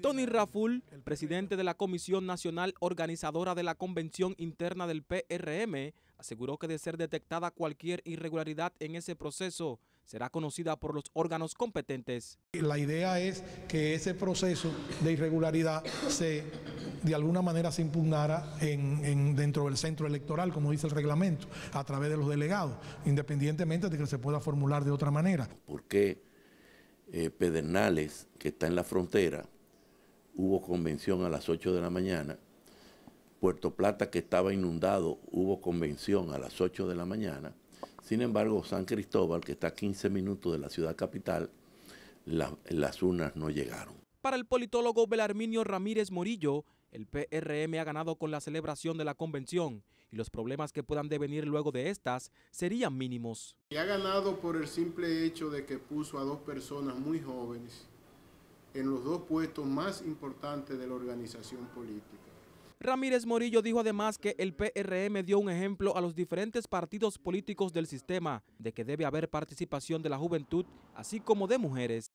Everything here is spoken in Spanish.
Tony Raful, presidente de la Comisión Nacional Organizadora de la Convención Interna del PRM, aseguró que de ser detectada cualquier irregularidad en ese proceso, será conocida por los órganos competentes. La idea es que ese proceso de irregularidad se de alguna manera se impugnara dentro del centro electoral, como dice el reglamento, a través de los delegados, independientemente de que se pueda formular de otra manera. ¿Por qué eh, Pedernales, que está en la frontera, hubo convención a las 8 de la mañana. Puerto Plata, que estaba inundado, hubo convención a las 8 de la mañana. Sin embargo, San Cristóbal, que está a 15 minutos de la ciudad capital, las urnas no llegaron. Para el politólogo Belarminio Ramírez Morillo, el PRM ha ganado con la celebración de la convención y los problemas que puedan devenir luego de estas serían mínimos. Y ha ganado por el simple hecho de que puso a dos personas muy jóvenes en los dos puestos más importantes de la organización política. Ramírez Morillo dijo además que el PRM dio un ejemplo a los diferentes partidos políticos del sistema de que debe haber participación de la juventud, así como de mujeres.